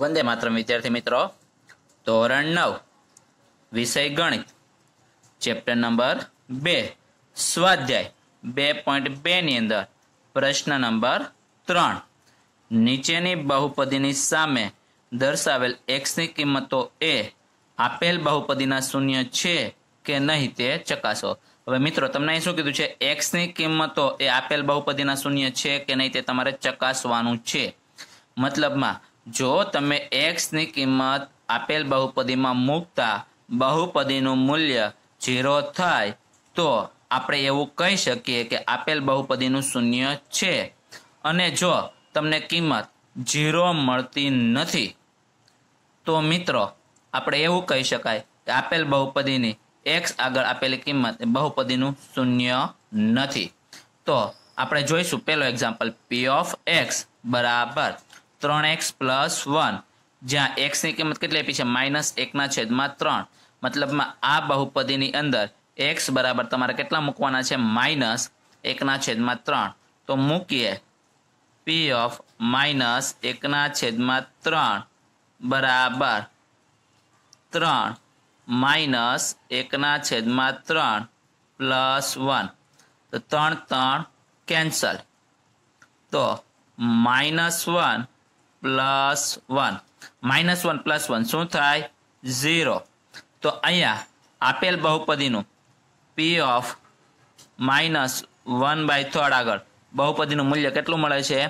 વંદે માત્ર વિદ્યાર્થી મિત્રો ધોરણ નવ વિષય ગણિત ચેપ્ટર નંબર બે સ્વાધ્યાય બે પોઈન્ટ બેની અંદર પ્રશ્ન નંબર ત્રણ નીચેની બહુપદીની સામે દર્શાવેલ એક્સની કિંમતો એ આપેલ બહુપદીના શૂન્ય છે કે નહીં તે ચકાસો હવે મિત્રો તમને અહીં શું કીધું છે એક્સની કિંમતો એ આપેલ બહુપદીના શૂન્ય છે કે નહીં તે તમારે ચકાસવાનું છે મતલબમાં જો તમે એક્સની કિંમત આપેલ બહુપદીમાં મૂકતા બહુપદીનું મૂલ્ય ઝીરો થાય તો આપણે એવું કહી શકીએ કે આપેલ બહુપદીનું શૂન્ય છે અને જો તમને કિંમત ઝીરો મળતી નથી તો મિત્રો આપણે એવું કહી શકાય કે આપેલ બહુપદીની એક્સ આગળ આપેલી કિંમત બહુપદીનું શૂન્ય નથી તો આપણે જોઈશું પહેલો એક્ઝામ્પલ પી ઓફ એક્સ બરાબર त्रक्स प्लस वन ज्या एक्स की किंमत के माइनस एक नद मतलब मा आ बहुपदी अंदर एक्स बराबर के है माइनस एक नद तो मूकी पी ऑफ माइनस एक नद बराबर त्र मईनस एक नद प्लस वन तो तर तर कैंसल तो minus one plus one minus one plus one શું થાય ઝીરો તો અહીંયા આપેલ બહુપદીનું P of minus one by third આગળ બહુપદીનું મૂલ્ય કેટલું મળે છે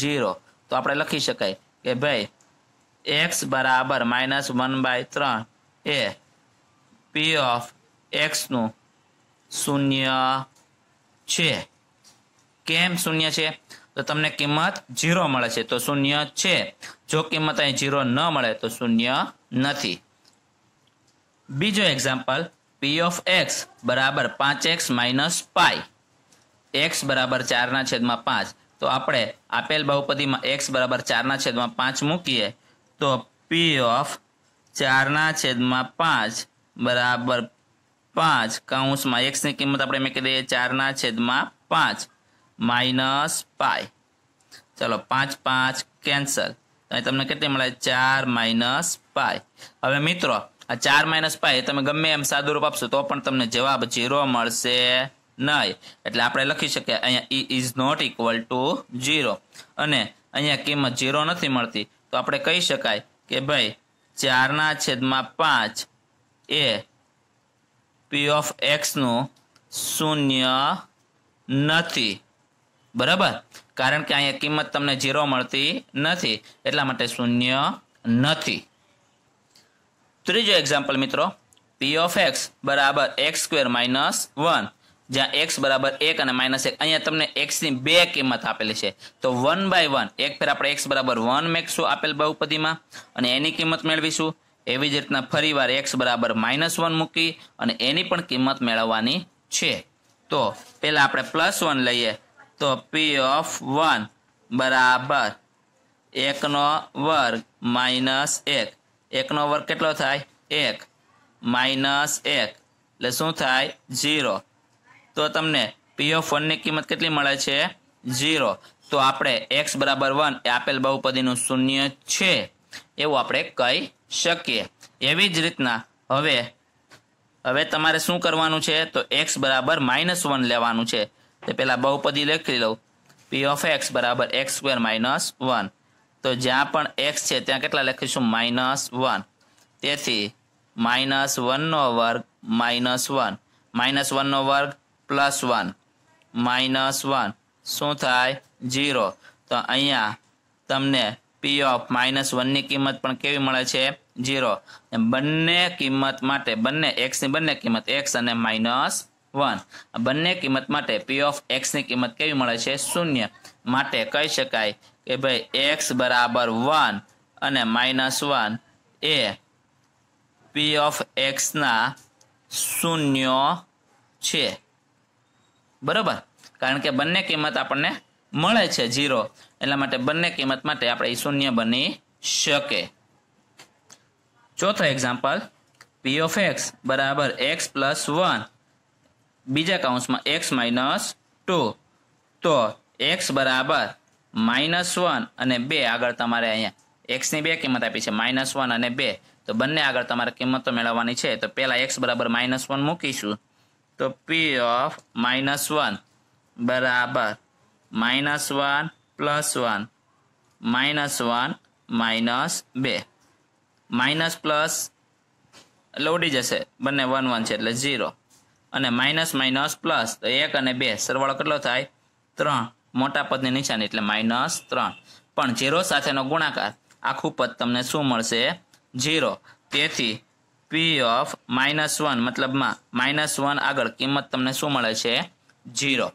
ઝીરો તો આપણે લખી શકાય કે ભાઈ એક્સ બરાબર માઇનસ વન બાય ત્રણ એ પી ઓફ એક્સનું શૂન્ય છે કેમ શૂન્ય છે તો તમને કિંમત જીરો મળે છે તો શૂન્ય છે જો કિંમત અહીં જીરો ન મળે તો શૂન્ય નથી બીજો એક્ઝામ્પલ પી ઓફ એક્સ બરાબર પાંચ એક્સ માઇનસ પાય એક્સ બરાબર ચારના છેદમાં પાંચ તો આપણે આપેલ બહુપદીમાં એક્સ બરાબર ચારના છેદમાં પાંચ મૂકીએ તો પી ઓફ ચારના છેદમાં પાંચ બરાબર પાંચ કૌંસમાં એક્સની કિંમત આપણે મૂકી દઈએ ચારના છેદમાં પાંચ માઇનસ પાય ચલો પાંચ પાંચ કેન્સલ અહીં તમને કેટલી મળે ચાર માઇનસ પાય હવે મિત્રો આ ચાર માઇનસ પાય તમે ગમે એમ સાદુ રૂપ આપશો તો પણ તમને જવાબ ઝીરો મળશે નહીં એટલે આપણે લખી શકીએ અહીંયા E is not equal to zero અને અહીંયા કિંમત ઝીરો નથી મળતી તો આપણે કહી શકાય કે ભાઈ ચારના છેદમાં પાંચ એ પી ઓફ એક્સનું શૂન્ય નથી બરાબર કારણ કે અહીંયા કિંમત તમને ઝીરો મળતી નથી એટલા માટે શૂન્ય નથી ત્રીજો એક્ઝામ્પલ મિત્રો પી ઓફ એક્સ બરાબર એક્સ સ્ક્વેર માઇનસ વન જ્યાં એક્સ બરાબર એક અને માઇનસ એક અહીંયા તમને એક્સની બે કિંમત આપેલી છે તો વન બાય વન એક ફેર આપણે એક્સ બરાબર વન મેકશું આપેલ બહુપદીમાં અને એની કિંમત મેળવીશું એવી જ રીતના ફરી વાર એક્સ બરાબર માઇનસ વન મૂકી અને એની પણ કિંમત મેળવવાની છે તો પહેલાં આપણે પ્લસ વન લઈએ તો પી ઓફ વન બરાબર એકનો વર્ગ માઇનસ એક એકનો વર્ગ કેટલો થાય એક માઇનસ એક એટલે શું થાય ઝીરો તો તમને પી ઓફ વનની કિંમત કેટલી મળે છે ઝીરો તો આપણે એક્સ બરાબર વન એ આપેલ બહુપદીનું શૂન્ય છે એવું આપણે કહી શકીએ એવી જ રીતના હવે હવે તમારે શું કરવાનું છે તો એક્સ બરાબર માઇનસ વન લેવાનું છે તો પહેલાં બહુપદી લખી લઉં પી ઓફ એક્સ બરાબર એક્સ સ્ક્વેર માઇનસ વન તો જ્યાં પણ એક્સ છે ત્યાં કેટલા લખીશું માઇનસ વન તેથી માઇનસ વનનો વર્ગ માઇનસ વન માઇનસ વનનો વર્ગ પ્લસ વન માઇનસ વન શું થાય જીરો તો અહીંયા તમને પી ઓફ માઇનસ વનની કિંમત પણ કેવી મળે છે જીરો બંને કિંમત માટે બંને એક્સની બંને કિંમત એક્સ અને માઇનસ વન બંને કિંમત માટે પી ઓફ એક્સની કિંમત કેવી મળે છે શૂન્ય માટે કહી શકાય કે ભાઈ એક્સ બરાબર વન અને માઇનસ વન એ પી ઓફ એક્સના શૂન્ય છે બરોબર કારણ કે બંને કિંમત આપણને મળે છે જીરો એટલા માટે બંને કિંમત માટે આપણે શૂન્ય બની શકે ચોથો એક્ઝામ્પલ પી ઓફ એક્સ બરાબર એક્સ પ્લસ વન બીજા કાઉન્સમાં એક્સ માઇનસ ટુ તો એક્સ બરાબર માઇનસ વન અને બે આગળ તમારે અહીંયા એક્સની બે કિંમત આપી છે માઇનસ વન અને બે તો બંને આગળ તમારે કિંમતો મેળવવાની છે તો પહેલાં એક્સ બરાબર માઇનસ વન મૂકીશું તો પી ઓફ માઇનસ વન બરાબર minus one plus one minus one minus બે માઇનસ પ્લસ એટલે ઉડી જશે બંને વન વન છે એટલે ઝીરો અને માઇનસ માઇનસ પ્લસ તો એક અને બે સરવાળો કેટલો થાય ત્રણ મોટા પદની નિશાની એટલે માઇનસ ત્રણ પણ ઝીરો સાથેનો ગુણાકાર આખું પદ તમને શું મળશે ઝીરો તેથી પી ઓફ માઇનસ વન મતલબમાં માઇનસ વન આગળ કિંમત તમને શું મળે છે ઝીરો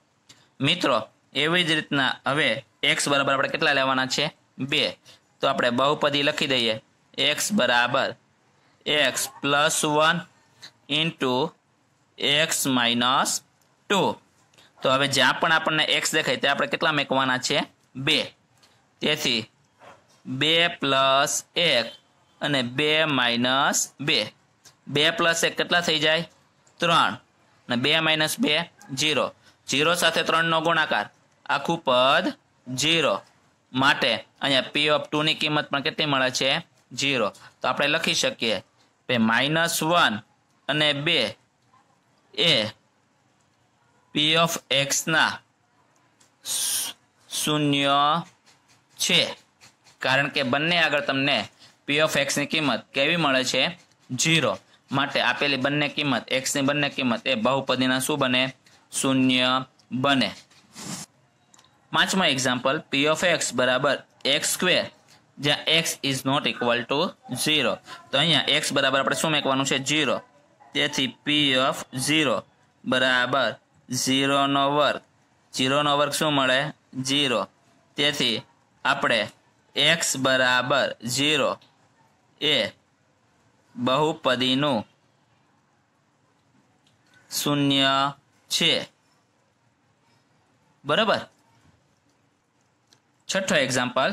મિત્રો એવી જ રીતના હવે એક્સ બરાબર આપણે કેટલા લેવાના છે બે તો આપણે બહુપદી લખી દઈએ એક્સ બરાબર X plus one into X minus two તો હવે જ્યાં પણ આપણને એક્સ દેખાય ત્યાં આપણે કેટલા મેકવાના છે બે તેથી બે પ્લસ એક અને બે માઇનસ બે બે પ્લસ એક કેટલા થઈ જાય ત્રણ અને બે માઇનસ બે જીરો જીરો સાથે ત્રણનો ગુણાકાર આખું પદ જીરો માટે અહીંયા પી ઓફ ટુની કિંમત પણ કેટલી મળે છે જીરો તો આપણે લખી શકીએ બે માઇનસ વન અને બે એ પી ઓફ એક્સના શૂન્ય છે કારણ કે બંને આગળ તમને પી ઓફ એક્સની કિંમત કેવી મળે છે ઝીરો માટે આપેલી બંને કિંમત એક્સની બંને કિંમત એ બહુપદીના શું બને શૂન્ય બને પાંચમા એક્ઝામ્પલ પી ઓફ એક્સ બરાબર એક્સ સ્ક્વેર જ્યાં X is not equal to zero તો અહીંયા એક્સ બરાબર આપણે શું મેકવાનું છે ઝીરો tp(0) = 0^2 0^2 શું મળે 0 તેથી આપણે x = 0 એ બહુપદીનો શૂન્ય છે બરાબર છઠ્ઠો એક્ઝામ્પલ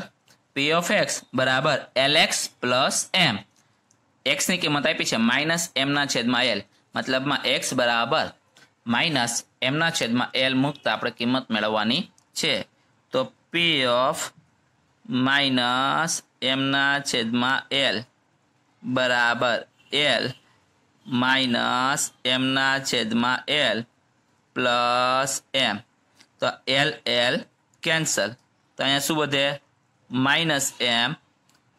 p(x) = lx + m એક્સની કિંમત આપી છે માઇનસ એમના છેદમાં એલ મતલબમાં એક્સ બરાબર માઇનસ એમના છેદમાં એલ મૂકતા આપણે કિંમત મેળવવાની છે તો પી ઓફ માઇનસ એમના છેદમાં એલ બરાબર એલ માઇનસ એમના છેદમાં એલ પ્લસ એમ તો એલ એલ કેન્સલ તો અહીંયા શું વધે minus M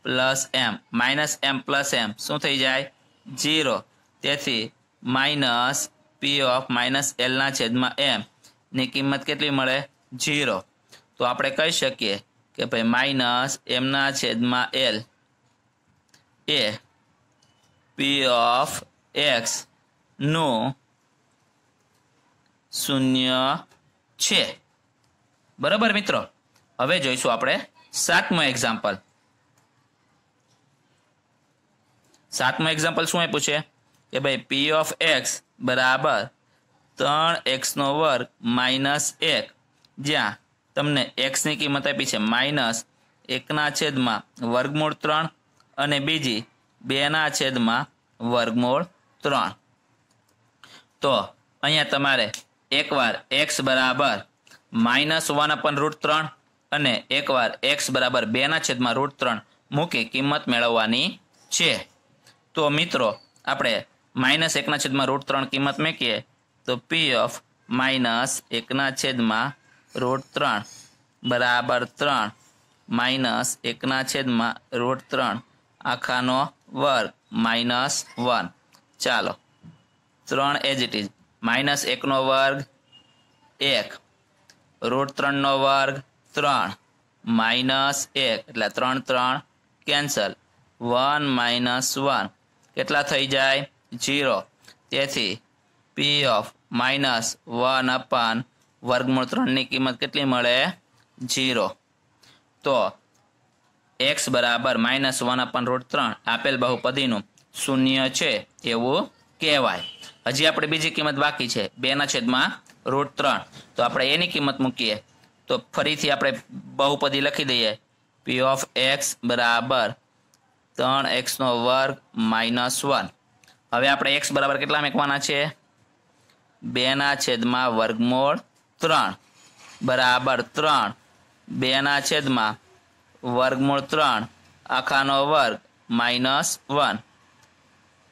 plus M minus M plus M શું થઈ જાય જીરો તેથી માઇનસ પી ઓફ માઇનસ એલના છેદમાં એમ ની કિંમત કેટલી મળે જીરો તો આપણે કહી શકીએ કે ભાઈ માઇનસ એમના છેદમાં એલ એ પી ઓફ એક્સ નું શૂન્ય છે બરાબર મિત્રો હવે જોઈશું આપણે સાતમું એક્ઝામ્પલ સાતમું એક્ઝામ્પલ શું આપ્યું છે કે ભાઈ પી ઓફ એક્સ બરાબર ત્રણ એક્સનો વર્ગ માઇનસ એક જ્યાં તમને એક્સની કિંમત આપી છે માઇનસ એકના છેદમાં વર્ગમૂળ ત્રણ અને બીજી બેના છેદમાં વર્ગમૂળ ત્રણ તો અહીંયા તમારે એકવાર એક્સ બરાબર માઇનસ વન અપન રૂટ ત્રણ અને એકવાર એક્સ બરાબર બેના છેદમાં રૂટ ત્રણ મૂકી કિંમત મેળવવાની છે तो मित्रों अपने माइनस एक नद में रूट त्रन किमत मेकी तो पी एफ माइनस एकद में रूट त्रन बराबर त्रन माइनस एकद में रूट त्रन आखा वर्ग मईनस वन चलो त्रन एज इट इज माइनस एक नो वर्ग एक रूट त्रन नो वर्ग त्रन मईनस एक एट त्र त्र कैंसल वन माइनस वन કેટલા થઈ જાય જીરો તેથી પી ઓફ માઇનસ વન અપાન વર્ગમૂળ ત્રણની કિંમત કેટલી મળે જીરો તો એક્સ બરાબર માઇનસ વન અપન રૂટ ત્રણ આપેલ બહુપદીનું શૂન્ય છે એવું કહેવાય હજી આપણે બીજી કિંમત બાકી છે બેના છેદમાં રૂટ ત્રણ તો આપણે એની કિંમત મૂકીએ તો ફરીથી આપણે બહુપદી લખી દઈએ પી ઓફ એક્સ બરાબર ત્રણ એક્સનો વર્ગ માઇનસ વન હવે આપણે એક્સ બરાબર કેટલા મેકવાના છે બેના છેદમાં વર્ગમૂળ ત્રણ બરાબર ત્રણ બેના છેદમાં વર્ગમૂળ ત્રણ આખાનો વર્ગ માઇનસ વન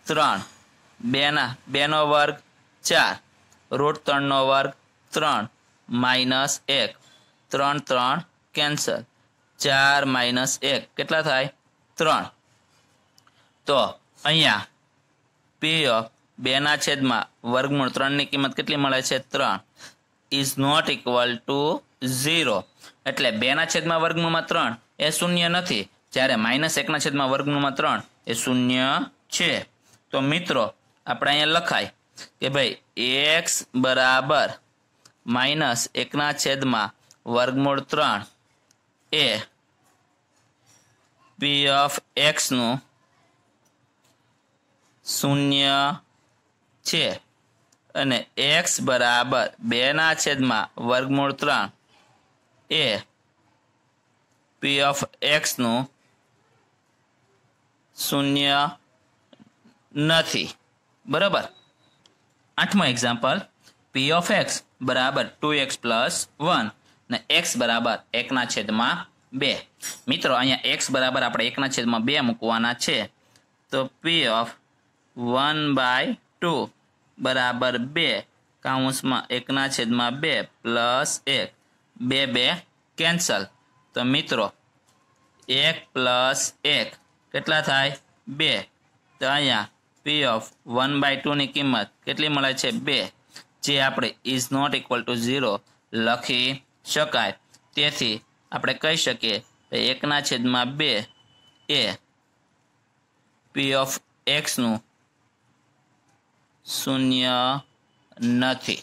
ત્રણ બેના બેનો વર્ગ ચાર રૂટ ત્રણનો વર્ગ ત્રણ માઇનસ એક ત્રણ ત્રણ કેન્સલ ચાર માઇનસ એક કેટલા થાય ત્રણ તો અહીંયા પી પેય બેના છેદમાં વર્ગમૂળ ત્રણની કિંમત કેટલી મળે છે ત્રણ is not equal to zero એટલે બેના છેદમાં વર્ગમૂળમાં ત્રણ એ શૂન્ય નથી જ્યારે માઇનસ એકના છેદમાં વર્ગમૂળમાં ત્રણ એ શૂન્ય છે તો મિત્રો આપણે અહીંયા લખાય કે ભાઈ એક્સ બરાબર માઇનસ એકના છેદમાં વર્ગમૂળ ત્રણ એ પી ઓફ એક્સનું શૂન્ય છે અને એક્સ બરાબર બેના છેદમાં વર્ગમૂળ ત્રણ એ પી ઓફ એક્સનું શૂન્ય નથી બરાબર આઠમો એક્ઝામ્પલ પી ઓફ એક્સ બરાબર ટુ એક્સ પ્લસ વન ને એક્સ બરાબર એકના છેદમાં બે મિત્રો અહીંયા એક્સ બરાબર આપણે એકના છેદમાં બે મૂકવાના છે તો P of one by two બરાબર બે કાઉન્સમાં એકના છેદમાં બે પ્લસ એક બે બે કેન્સલ તો મિત્રો એક પ્લસ એક કેટલા થાય બે તો અહીંયા પી ઓફ વન બાય ટુની કિંમત કેટલી મળે છે બે જે આપણે is not equal to zero લખી શકાય તેથી આપણે કહી શકીએ કે એકના છેદમાં બે એ પી ઓફ એક્સનું શૂન્ય નથી